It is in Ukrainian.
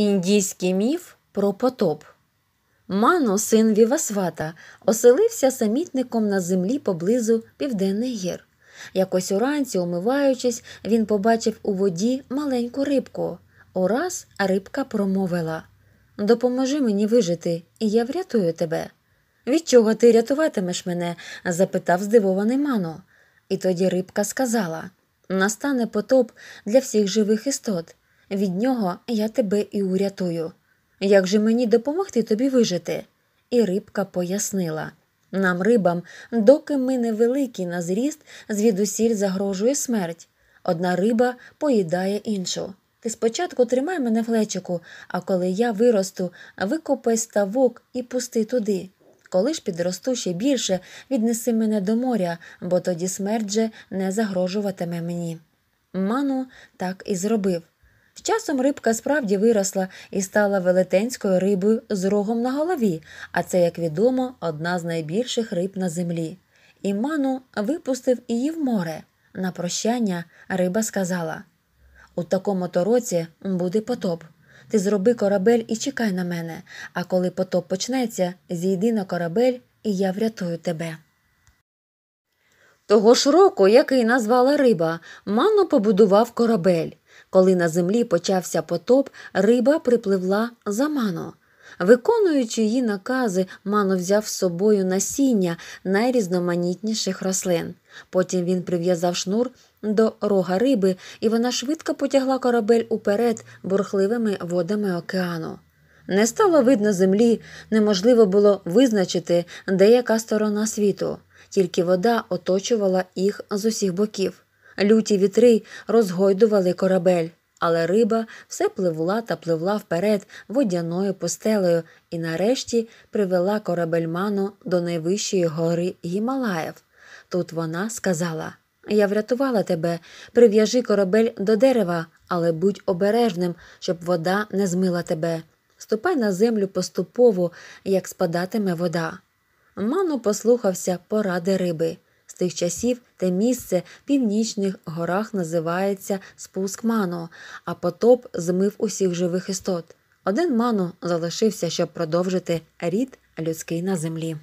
Індійський міф про потоп. Ману, син Вівасвата, оселився самітником на землі поблизу Південних гір. Якось уранці, умиваючись, він побачив у воді маленьку рибку. Ораз рибка промовила Допоможи мені вижити, і я врятую тебе. Від чого ти рятуватимеш мене? запитав здивований Ману. І тоді рибка сказала Настане потоп для всіх живих істот. Від нього я тебе і урятую. Як же мені допомогти тобі вижити? І рибка пояснила нам, рибам, доки ми невеликі на зріст, звідусіль загрожує смерть. Одна риба поїдає іншу. Ти спочатку тримай мене в глечику, а коли я виросту, викопай ставок і пусти туди. Коли ж підросту ще більше, віднеси мене до моря, бо тоді смерть же не загрожуватиме мені. Ману так і зробив. З часом рибка справді виросла і стала велетенською рибою з рогом на голові, а це, як відомо, одна з найбільших риб на землі. І ману випустив її в море. На прощання риба сказала У такому тороці буде потоп. Ти зроби корабель і чекай на мене, а коли потоп почнеться, зійди на корабель, і я врятую тебе. Того ж року, який назвала риба, ману побудував корабель. Коли на землі почався потоп, риба припливла за мано. Виконуючи її накази, мано взяв з собою насіння найрізноманітніших рослин. Потім він прив'язав шнур до рога риби, і вона швидко потягла корабель уперед бурхливими водами океану. Не стало видно землі, неможливо було визначити, де яка сторона світу, тільки вода оточувала їх з усіх боків. Люті вітри розгойдували корабель, але риба все пливла та пливла вперед водяною постелею і нарешті привела корабельману до найвищої гори Гімалаєв. Тут вона сказала Я врятувала тебе, прив'яжи корабель до дерева, але будь обережним, щоб вода не змила тебе. Ступай на землю поступово, як спадатиме вода. Ману послухався поради риби тих часів те місце в північних горах називається спуск Мано, а потоп змив усіх живих істот. Один Мано залишився, щоб продовжити рід людський на землі.